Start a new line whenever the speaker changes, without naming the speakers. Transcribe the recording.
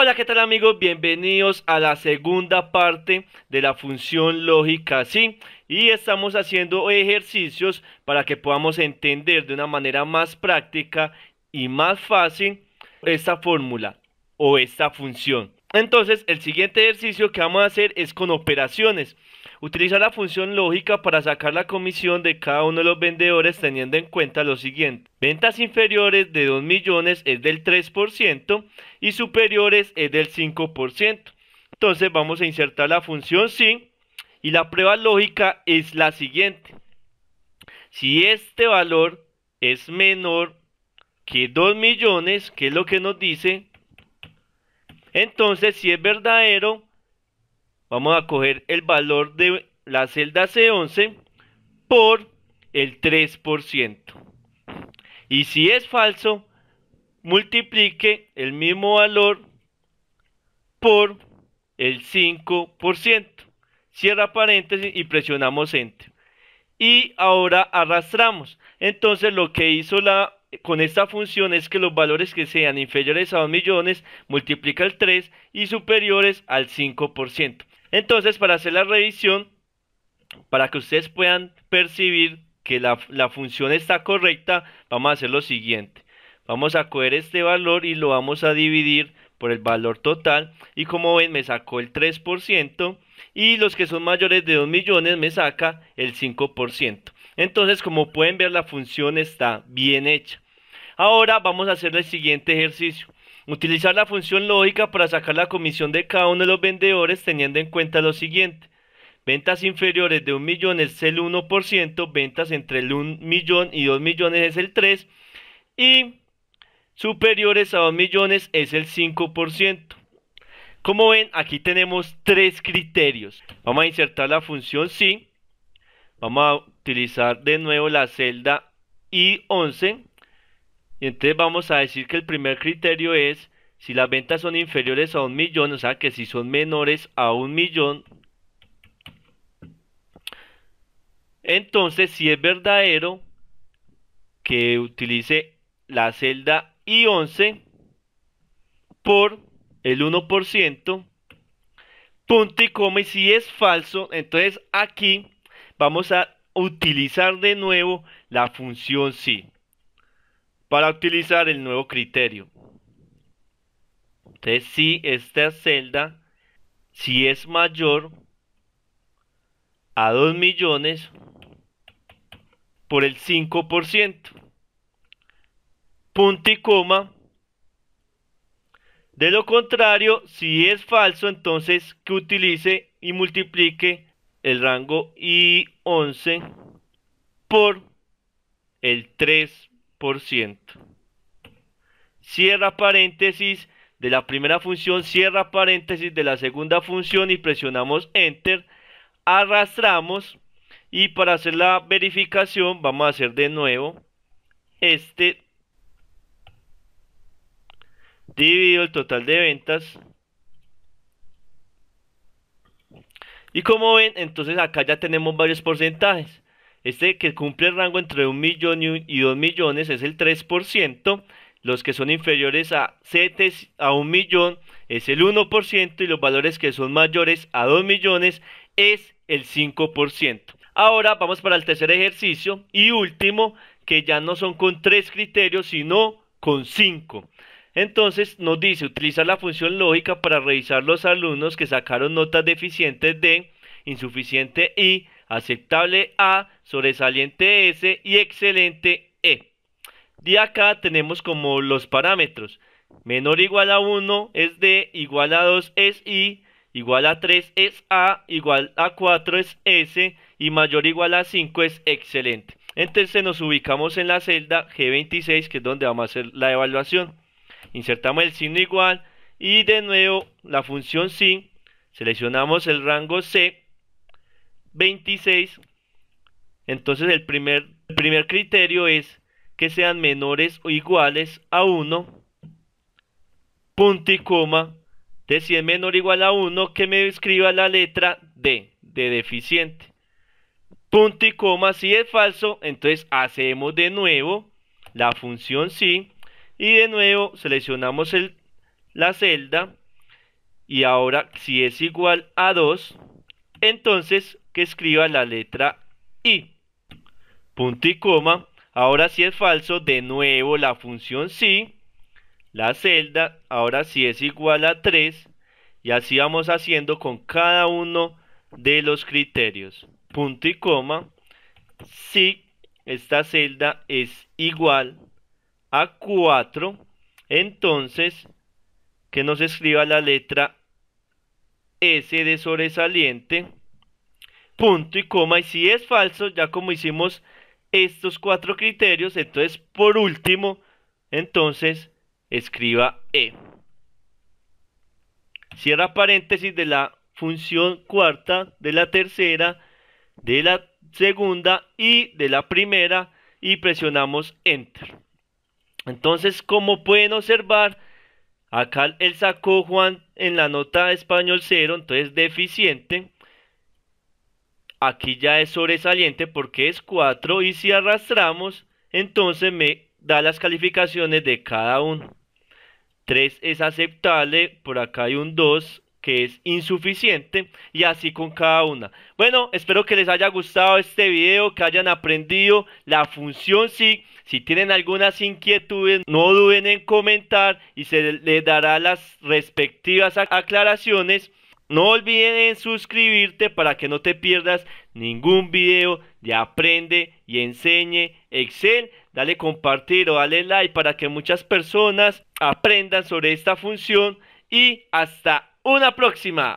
Hola, ¿qué tal amigos? Bienvenidos a la segunda parte de la función lógica, ¿sí? Y estamos haciendo ejercicios para que podamos entender de una manera más práctica y más fácil esta fórmula o esta función. Entonces, el siguiente ejercicio que vamos a hacer es con operaciones. Utiliza la función lógica para sacar la comisión de cada uno de los vendedores teniendo en cuenta lo siguiente. Ventas inferiores de 2 millones es del 3% y superiores es del 5%. Entonces vamos a insertar la función sí y la prueba lógica es la siguiente. Si este valor es menor que 2 millones, que es lo que nos dice, entonces si es verdadero, Vamos a coger el valor de la celda C11 por el 3%. Y si es falso, multiplique el mismo valor por el 5%. Cierra paréntesis y presionamos Enter. Y ahora arrastramos. Entonces lo que hizo la con esta función es que los valores que sean inferiores a 2 millones multiplica el 3 y superiores al 5%. Entonces, para hacer la revisión, para que ustedes puedan percibir que la, función está correcta, vamos a hacer lo siguiente. Vamos a coger este valor y lo vamos a dividir por el valor total y como ven me sacó el 3% y los que son mayores de 2 millones me saca el 5%. Entonces como pueden ver la función está bien hecha. Ahora vamos a hacer el siguiente ejercicio. Utilizar la función lógica para sacar la comisión de cada uno de los vendedores teniendo en cuenta lo siguiente. Ventas inferiores de 1 millón es el 1%, ventas entre el 1 millón y 2 millones es el 3% y superiores a 2 millones es el 5%. Como ven, aquí tenemos tres criterios. Vamos a insertar la función sí. Vamos a utilizar de nuevo la celda I11. Y entonces vamos a decir que el primer criterio es si las ventas son inferiores a un millón, o sea que si son menores a un millón, entonces si es verdadero que utilice la celda I11 por el 1%, punto y coma, y si es falso, entonces aquí vamos a utilizar de nuevo la función si para utilizar el nuevo criterio. Entonces, si esta celda, si es mayor a 2 millones por el 5%, punto y coma. De lo contrario, si es falso, entonces que utilice y multiplique el rango I11 por el 3%. Cierra paréntesis de la primera función, cierra paréntesis de la segunda función y presionamos Enter. Arrastramos y para hacer la verificación vamos a hacer de nuevo este dividido el total de ventas y como ven entonces acá ya tenemos varios porcentajes este que cumple el rango entre 1 millón y 2 millones es el 3%, los que son inferiores a, 7, a 1 millón es el 1% y los valores que son mayores a 2 millones es el 5%. Ahora vamos para el tercer ejercicio y último, que ya no son con tres criterios, sino con 5. Entonces nos dice, utilizar la función lógica para revisar los alumnos que sacaron notas deficientes de insuficiente y aceptable a sobresaliente S y excelente E. De acá tenemos como los parámetros. Menor igual a 1 es D, igual a 2 es I, igual a 3 es A, igual a 4 es S y mayor o igual a 5 es excelente. Entonces nos ubicamos en la celda G26 que es donde vamos a hacer la evaluación. Insertamos el signo igual y de nuevo la función si seleccionamos el rango C26 entonces el primer, criterio es que sean menores o iguales a 1, punto y coma, de si es menor o igual a 1, que me escriba la letra D, de deficiente. Punto y coma, si es falso, entonces hacemos de nuevo la función sí, y de nuevo seleccionamos la celda, y ahora si es igual a 2, entonces que escriba la letra I punto y coma. Ahora si es falso, de nuevo la función sí, la celda, ahora sí es igual a 3 y así vamos haciendo con cada uno de los criterios. Punto y coma, si esta celda es igual a 4, entonces que nos escriba la letra S de sobresaliente, punto y coma, y si es falso, ya como hicimos estos cuatro criterios, entonces por último, entonces escriba E. Cierra paréntesis de la función cuarta, de la tercera, de la segunda y de la primera y presionamos Enter. Entonces, como pueden observar, acá él sacó Juan en la nota español 0, entonces deficiente. Aquí ya es sobresaliente porque es 4 y si arrastramos, entonces me da las calificaciones de cada uno. 3 es aceptable, por acá hay un 2 que es insuficiente y así con cada una. Bueno, espero que les haya gustado este video, que hayan aprendido la función SIG. Si tienen algunas inquietudes, no duden en comentar y se les dará las respectivas aclaraciones. No olvides suscribirte para que no te pierdas ningún video de Aprende y Enseñe Excel. Dale compartir o dale like para que muchas personas aprendan sobre esta función. Y hasta una próxima.